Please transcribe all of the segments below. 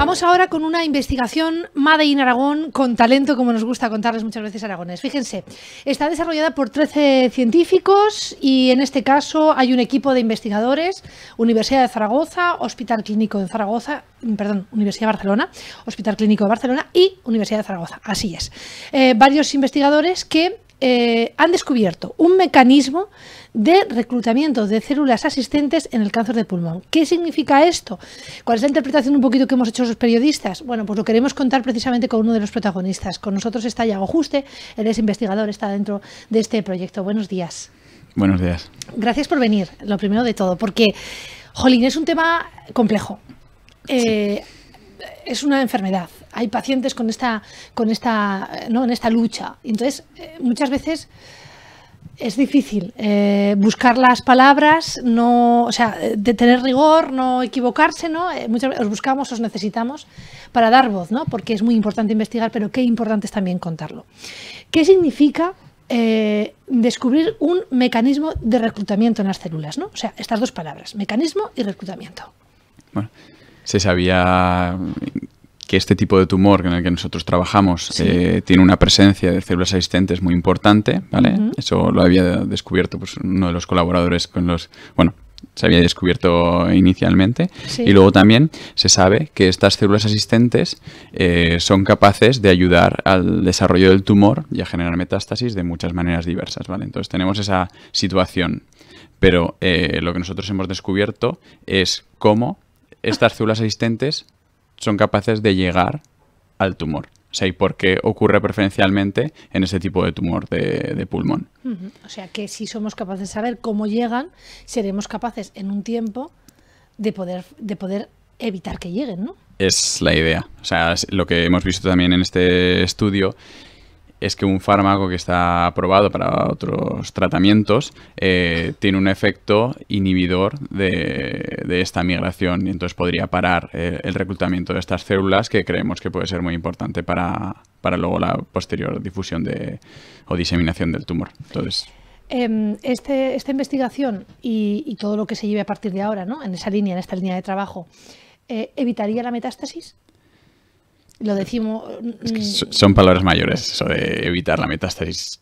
Vamos ahora con una investigación Made in Aragón con talento, como nos gusta contarles muchas veces aragones. Fíjense, está desarrollada por 13 científicos y en este caso hay un equipo de investigadores, Universidad de Zaragoza, Hospital Clínico de Zaragoza, mm, perdón, Universidad de Barcelona, Hospital Clínico de Barcelona y Universidad de Zaragoza, así es. Eh, varios investigadores que eh, han descubierto un mecanismo de reclutamiento de células asistentes en el cáncer de pulmón. ¿Qué significa esto? ¿Cuál es la interpretación un poquito que hemos hecho los periodistas? Bueno, pues lo queremos contar precisamente con uno de los protagonistas. Con nosotros está Yago Juste, él es investigador, está dentro de este proyecto. Buenos días. Buenos días. Gracias por venir, lo primero de todo, porque, jolín, es un tema complejo. Eh, es una enfermedad, hay pacientes con esta, con esta, ¿no? en esta lucha. Entonces, eh, muchas veces es difícil eh, buscar las palabras, no, o sea, de tener rigor, no equivocarse, ¿no? Eh, muchas veces os buscamos, os necesitamos para dar voz, ¿no? Porque es muy importante investigar, pero qué importante es también contarlo. ¿Qué significa descubrir un mecanismo de reclutamiento en las células, O sea, estas dos palabras, mecanismo y reclutamiento. Bueno, se sabía que este tipo de tumor en el que nosotros trabajamos eh, tiene una presencia de células asistentes muy importante, ¿vale? Eso lo había descubierto pues, uno de los colaboradores con los... Bueno, se había descubierto inicialmente. Y luego también se sabe que estas células asistentes eh, son capaces de ayudar al desarrollo del tumor y a generar metástasis de muchas maneras diversas. ¿vale? Entonces tenemos esa situación. Pero eh, lo que nosotros hemos descubierto es cómo estas células asistentes son capaces de llegar al tumor. O sea, y por qué ocurre preferencialmente en ese tipo de tumor de, pulmón. O sea, que si somos capaces de saber cómo llegan, seremos capaces en un tiempo de poder, de poder evitar que lleguen, ¿no? Es la idea. O sea, lo que hemos visto también en este estudio es que un fármaco que está aprobado para otros tratamientos eh, tiene un efecto inhibidor de, esta migración y entonces podría parar eh, el reclutamiento de estas células que creemos que puede ser muy importante para, luego la posterior difusión de, o diseminación del tumor. Entonces, em, este, esta investigación y, todo lo que se lleve a partir de ahora, ¿no? en esa línea, en esta línea de trabajo, eh, ¿evitaría la metástasis? Mm, son palabras mayores, eso evitar la metástasis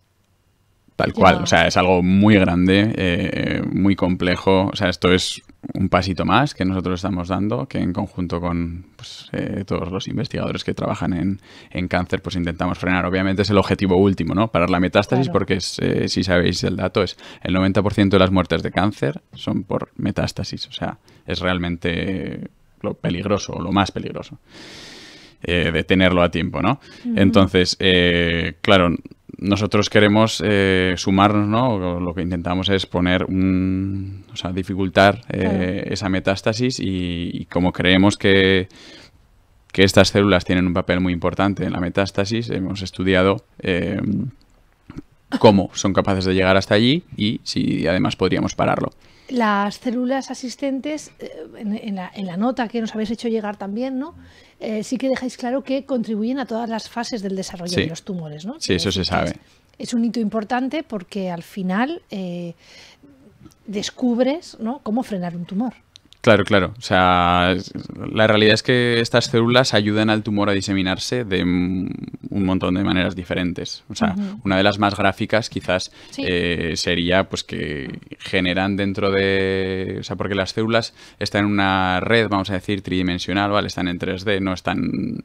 tal cual. O sea, es algo muy grande, eh, muy complejo. O sea, esto es un pasito más que nosotros estamos dando, que en conjunto con pues, eh, todos los investigadores que trabajan en, cáncer, pues intentamos frenar. Obviamente es el objetivo último, ¿no? Parar la metástasis, porque eh, si sabéis el dato, es el 90% de las muertes de cáncer son por metástasis. O sea, es realmente lo peligroso lo más peligroso eh, detenerlo a tiempo, ¿no? Entonces, eh, claro, nosotros queremos eh, sumarnos, ¿no? Lo que intentamos es poner o sea, dificultar eh, esa metástasis y, como creemos que que estas células tienen un papel muy importante en la metástasis. Hemos estudiado em, cómo son capaces de llegar hasta allí y si además podríamos pararlo las células asistentes, eh, en, la, nota que nos habéis hecho llegar también, ¿no? Eh, sí que dejáis claro que contribuyen a todas las fases del desarrollo de los tumores, ¿no? Sí, eso se sabe. Es, un hito importante porque al final eh, descubres ¿no? cómo frenar un tumor. Claro, claro. O sea, la realidad es que estas células ayudan al tumor a diseminarse de un montón de maneras diferentes. O sea, una de las más gráficas quizás eh, sería pues que generan dentro de... O sea, porque las células están en una red, vamos a decir, tridimensional, ¿vale? Están en 3D, no están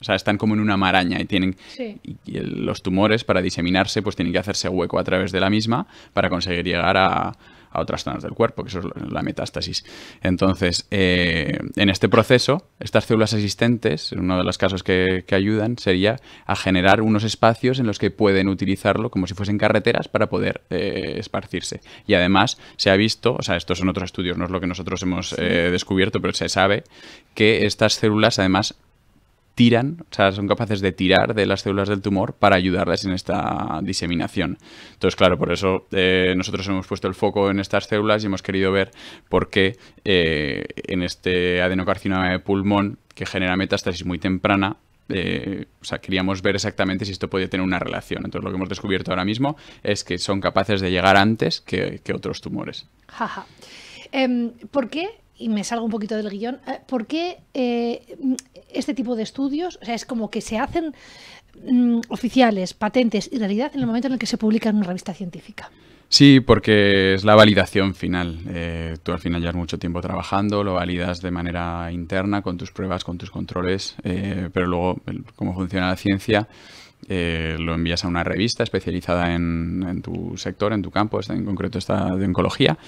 o sea, están como en una maraña y tienen y los tumores para diseminarse, pues tienen que hacerse hueco a través de la misma para conseguir llegar a, a otras zonas del cuerpo, que eso es la metástasis. Entonces, eh, en este proceso, estas células existentes, uno de los casos que, ayudan, sería a generar unos espacios en los que pueden utilizarlo como si fuesen carreteras para poder eh, esparcirse. Y además se ha visto, o sea, estos son otros estudios, no es lo que nosotros hemos eh, descubierto, pero se sabe que estas células además tiran, o sea, son capaces de tirar de las células del tumor para ayudarles en esta diseminación. Entonces, claro, por eso eh, nosotros hemos puesto el foco en estas células y hemos querido ver por qué eh, en este adenocarcinoma de pulmón que genera metástasis muy temprana, eh, o sea, queríamos ver exactamente si esto podía tener una relación. Entonces, lo que hemos descubierto ahora mismo es que son capaces de llegar antes que, que otros tumores. Jaja. Em, ¿Por qué y me salgo un poquito del guión, eh, ¿por qué eh, este tipo de estudios, o sea, es como que se hacen mm, oficiales, patentes y realidad en el momento en el que se publica en una revista científica? Sí, porque es la validación final. Eh, tú al final llevas mucho tiempo trabajando, lo validas de manera interna, con tus pruebas, con tus controles, pero luego, cómo funciona la ciencia, eh, lo envías a una revista especializada en, tu sector, en tu campo, este, en concreto esta de oncología,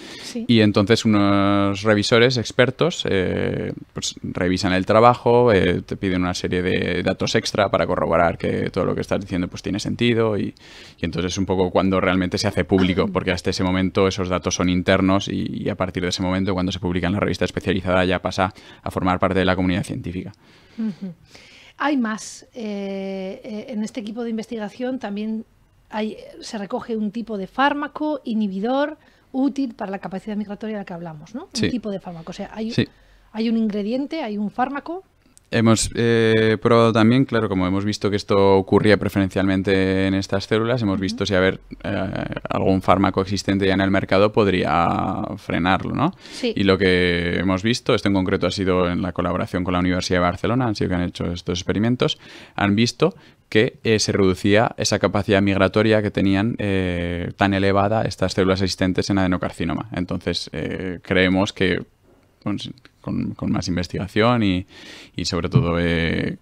y entonces unos revisores expertos eh, pues revisan el trabajo, eh, te piden una serie de datos extra para corroborar que todo lo que estás diciendo pues tiene sentido y, entonces un poco cuando realmente se hace público, porque hasta ese momento esos datos son internos y, a partir de ese momento cuando se publica en la revista especializada ya pasa a formar parte de la comunidad científica. Hay más. Eh, eh, en este equipo de investigación también hay, se recoge un tipo de fármaco inhibidor útil para la capacidad migratoria de la que hablamos, ¿no? Un tipo de fármaco. O sea, hay, hay un ingrediente, hay un fármaco Hemos eh, probado también, claro, como hemos visto que esto ocurría preferencialmente en estas células, hemos visto si haber eh, algún fármaco existente ya en el mercado podría frenarlo, ¿no? Y lo que hemos visto, esto en concreto ha sido en la colaboración con la Universidad de Barcelona, han sido que han hecho estos experimentos, han visto que eh, se reducía esa capacidad migratoria que tenían tan elevada estas células existentes en adenocarcinoma. Entonces, creemos que con, más investigación y, sobre todo eh,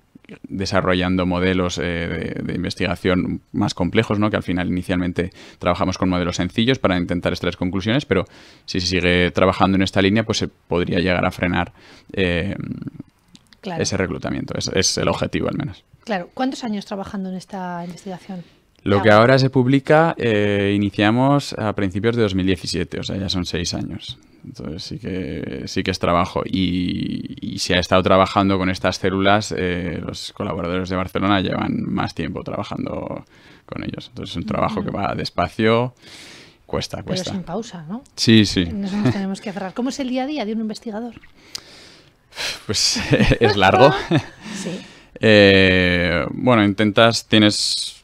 desarrollando modelos eh, de, investigación más complejos, ¿no? que al final inicialmente trabajamos con modelos sencillos para intentar extraer conclusiones, pero si se sigue trabajando en esta línea, pues se podría llegar a frenar eh, ese reclutamiento. Es, el objetivo al menos. Claro, ¿cuántos años trabajando en esta investigación? Lo que ahora se publica iniciamos a principios de 2017, o sea, ya son seis años. Entonces sí que, sí que es trabajo. Y, si ha estado trabajando con estas células, eh, los colaboradores de Barcelona llevan más tiempo trabajando con ellos. Entonces es un trabajo que va despacio, cuesta, cuesta. Pero sin pausa, ¿no? Sí, sí. Nos, tenemos que cerrar. ¿Cómo es el día a día de un investigador? Pues es largo. sí. Eh, bueno, intentas, tienes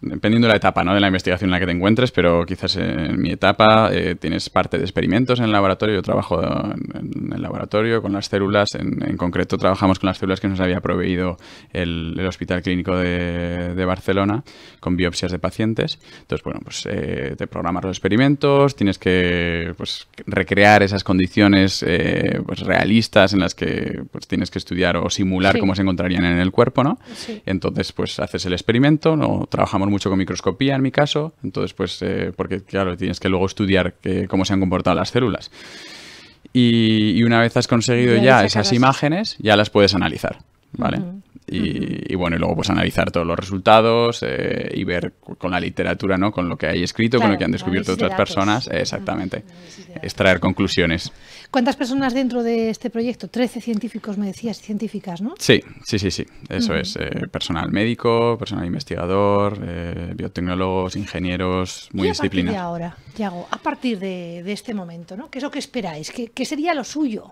dependiendo de la etapa ¿no? de la investigación en la que te encuentres, pero quizás en mi etapa eh, tienes parte de experimentos en el laboratorio. Yo trabajo en, el laboratorio con las células. En, concreto, trabajamos con las células que nos había proveído el, Hospital Clínico de, Barcelona con biopsias de pacientes. Entonces, bueno, pues eh, te programas los experimentos, tienes que pues, recrear esas condiciones eh, pues, realistas en las que pues, tienes que estudiar o simular cómo se encontrarían en el cuerpo, ¿no? Entonces, pues haces el experimento, no trabajamos mucho con microscopía en mi caso, entonces pues eh, porque claro, tienes que luego estudiar cómo se han comportado las células. Y, una vez has conseguido ya, esas imágenes, ya las puedes analizar, ¿vale? Y, bueno, luego pues analizar todos los resultados eh, y ver con la literatura, ¿no? Con lo que hay escrito, con lo que han descubierto otras personas. exactamente. Extraer conclusiones. ¿Cuántas personas dentro de este proyecto? Trece científicos, me decías, científicas, ¿no? Sí, sí, sí, sí. Eso es. Eh, personal médico, personal investigador, eh, biotecnólogos, ingenieros, muy disciplinados. ahora, hago a partir de, de, este momento, ¿no? ¿Qué es lo que esperáis? ¿Qué, qué sería lo suyo?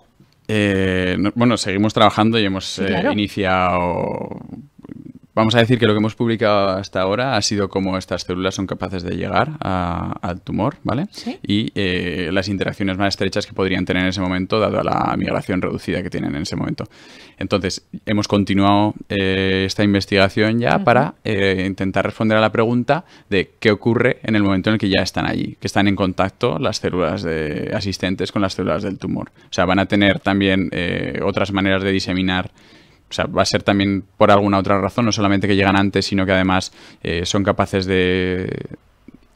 Eh, bueno, seguimos trabajando y hemos eh, iniciado Vamos a decir que lo que hemos publicado hasta ahora ha sido cómo estas células son capaces de llegar al tumor, ¿vale? Y eh, las interacciones más estrechas que podrían tener en ese momento, dado a la migración reducida que tienen en ese momento. Entonces, hemos continuado eh, esta investigación ya para eh, intentar responder a la pregunta de qué ocurre en el momento en el que ya están allí, que están en contacto las células asistentes con las células del tumor. O sea, van a tener también otras maneras de diseminar o sea, va a ser también por alguna otra razón, no solamente que llegan antes, sino que además eh, son capaces de,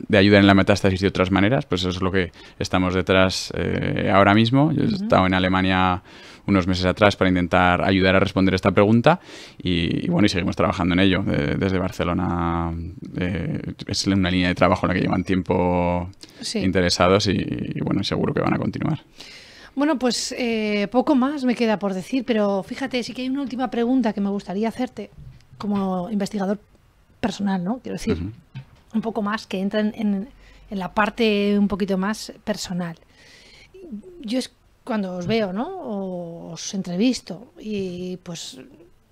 de ayudar en la metástasis de otras maneras, pues eso es lo que estamos detrás eh, ahora mismo. Yo he estado en Alemania unos meses atrás para intentar ayudar a responder esta pregunta y, bueno, y seguimos trabajando en ello. Eh, desde Barcelona es una línea de trabajo en la que llevan tiempo interesados y, y bueno, seguro que van a continuar. Bueno, pues eh, poco más me queda por decir, pero fíjate, sí que hay una última pregunta que me gustaría hacerte como investigador personal, ¿no? Quiero decir, un poco más, que entra en, la parte un poquito más personal. Yo es cuando os veo, ¿no? os entrevisto y pues,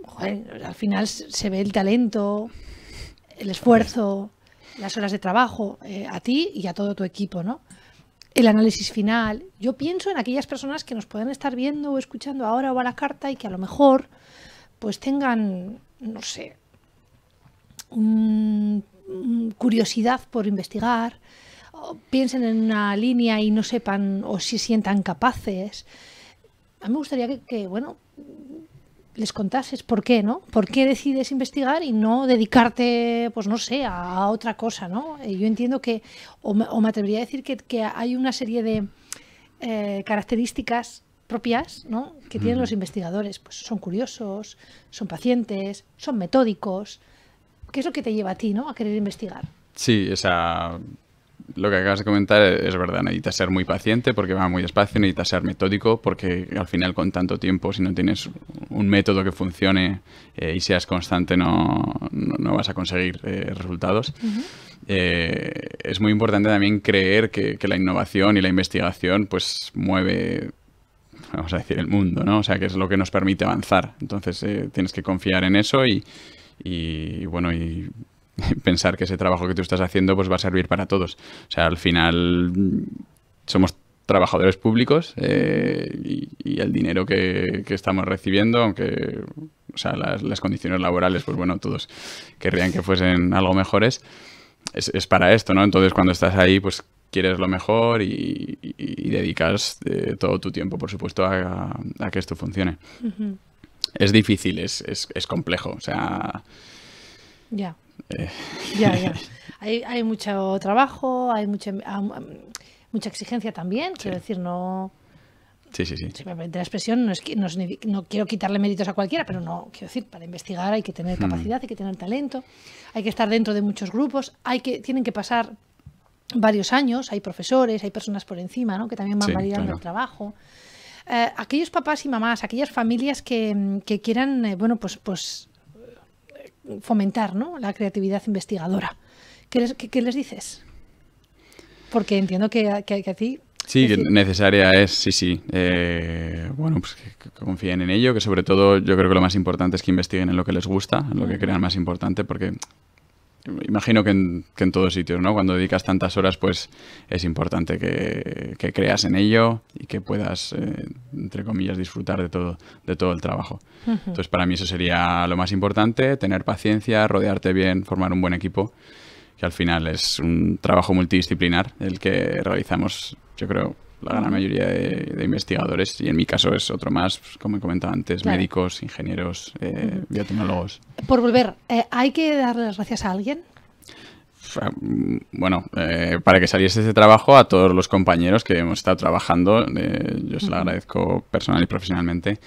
joder, al final se ve el talento, el esfuerzo, las horas de trabajo, eh, a ti y a todo tu equipo, ¿no? el análisis final. Yo pienso en aquellas personas que nos puedan estar viendo o escuchando ahora o a la carta y que a lo mejor pues tengan, no sé, curiosidad por investigar, o piensen en una línea y no sepan o si sientan capaces. A mí me gustaría que bueno, les contases por qué, ¿no? ¿Por qué decides investigar y no dedicarte, pues no sé, a, otra cosa, ¿no? Eh, yo entiendo que, o, me atrevería a decir que, hay una serie de eh, características propias ¿no? que tienen los investigadores. Pues son curiosos, son pacientes, son metódicos. ¿Qué es lo que te lleva a ti ¿no? a querer investigar? Sí, esa lo que acabas de comentar es verdad, necesitas ser muy paciente porque va muy despacio, necesitas ser metódico porque al final con tanto tiempo, si no tienes un método que funcione eh, y seas constante, no, vas a conseguir eh, resultados. Eh, es muy importante también creer que, la innovación y la investigación pues mueve vamos a decir, el mundo, ¿no? O sea, que es lo que nos permite avanzar. Entonces, tienes que confiar en eso y, y bueno, y pensar que ese trabajo que tú estás haciendo pues va a servir para todos. O sea, al final mm, somos trabajadores públicos eh, y, el dinero que, estamos recibiendo, aunque o sea, las, condiciones laborales, pues bueno, todos querrían que fuesen algo mejores, es, para esto, ¿no? Entonces cuando estás ahí, pues quieres lo mejor y, dedicas eh, todo tu tiempo, por supuesto, a, que esto funcione. Es difícil, es, es, complejo, o sea... Ya. Hay, mucho trabajo, hay mucha, em, mucha exigencia también, quiero decir, no... Sí, la expresión, no, es, no, no, quiero quitarle méritos a cualquiera, pero no, quiero decir, para investigar hay que tener hmm. capacidad, hay que tener talento, hay que estar dentro de muchos grupos, hay que, tienen que pasar varios años, hay profesores, hay personas por encima, ¿no? Que también van validando el trabajo. Eh, aquellos papás y mamás, aquellas familias que, quieran, eh, bueno, pues, pues fomentar ¿no? la creatividad investigadora. ¿Qué les, dices? Porque entiendo que, que, que a ti Sí, que necesaria es, sí, sí. Eh, bueno, pues que, confíen en ello, que sobre todo yo creo que lo más importante es que investiguen en lo que les gusta, en lo que crean más importante, porque imagino que en, que en, todos sitios, ¿no? Cuando dedicas tantas horas, pues es importante que, creas en ello y que puedas, eh, entre comillas, disfrutar de todo, de todo el trabajo. Entonces, para mí eso sería lo más importante, tener paciencia, rodearte bien, formar un buen equipo, que al final es un trabajo multidisciplinar el que realizamos, yo creo, la gran mayoría de, investigadores, y en mi caso es otro más, pues, como he comentado antes, médicos, ingenieros, eh, biotecnólogos. Por volver, eh, ¿hay que dar las gracias a alguien? Mm, bueno, eh, para que saliese ese trabajo a todos los compañeros que hemos estado trabajando, yo se lo agradezco personal y profesionalmente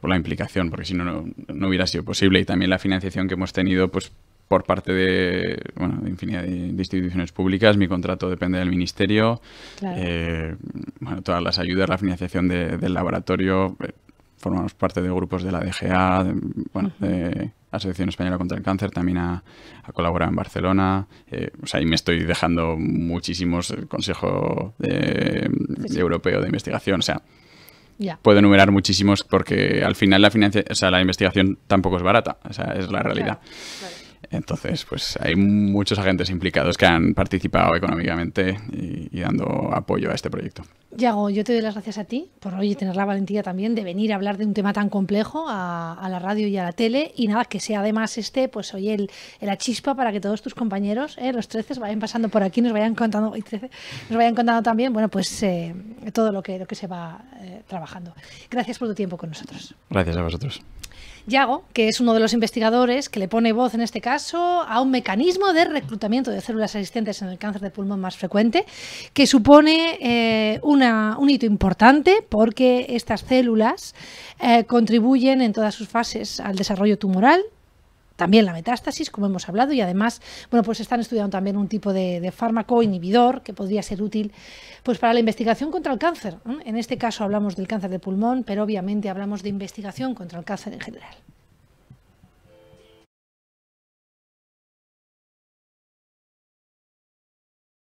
por la implicación, porque si no, no, no, hubiera sido posible. Y también la financiación que hemos tenido, pues por parte de, infinidad de, instituciones públicas. Mi contrato depende del ministerio. Eh, bueno, todas las ayudas, la financiación del laboratorio. Eh, formamos parte de grupos de la DGA, de, bueno, Asociación Española contra el Cáncer, también ha, colaborado en Barcelona. Eh, o sea, ahí me estoy dejando muchísimos el Consejo de, Europeo de Investigación. O sea, Puedo enumerar muchísimos porque al final la, o sea, la investigación tampoco es barata, o sea, es la realidad. Entonces, pues hay muchos agentes implicados que han participado económicamente y, dando apoyo a este proyecto. Yago, yo te doy las gracias a ti por hoy tener la valentía también de venir a hablar de un tema tan complejo a, la radio y a la tele. Y nada, que sea además este, pues hoy el, la chispa para que todos tus compañeros, eh, los 13, vayan pasando por aquí, nos vayan contando, nos vayan contando también, bueno, pues eh, todo lo que, lo que se va eh, trabajando. Gracias por tu tiempo con nosotros. Gracias a vosotros. Yago, que es uno de los investigadores que le pone voz en este caso a un mecanismo de reclutamiento de células existentes en el cáncer de pulmón más frecuente, que supone eh, un hito importante porque estas células eh, contribuyen en todas sus fases al desarrollo tumoral también la metástasis, como hemos hablado, y además, bueno, pues están estudiando también un tipo de, de fármaco inhibidor que podría ser útil pues para la investigación contra el cáncer. En este caso hablamos del cáncer de pulmón, pero obviamente hablamos de investigación contra el cáncer en general.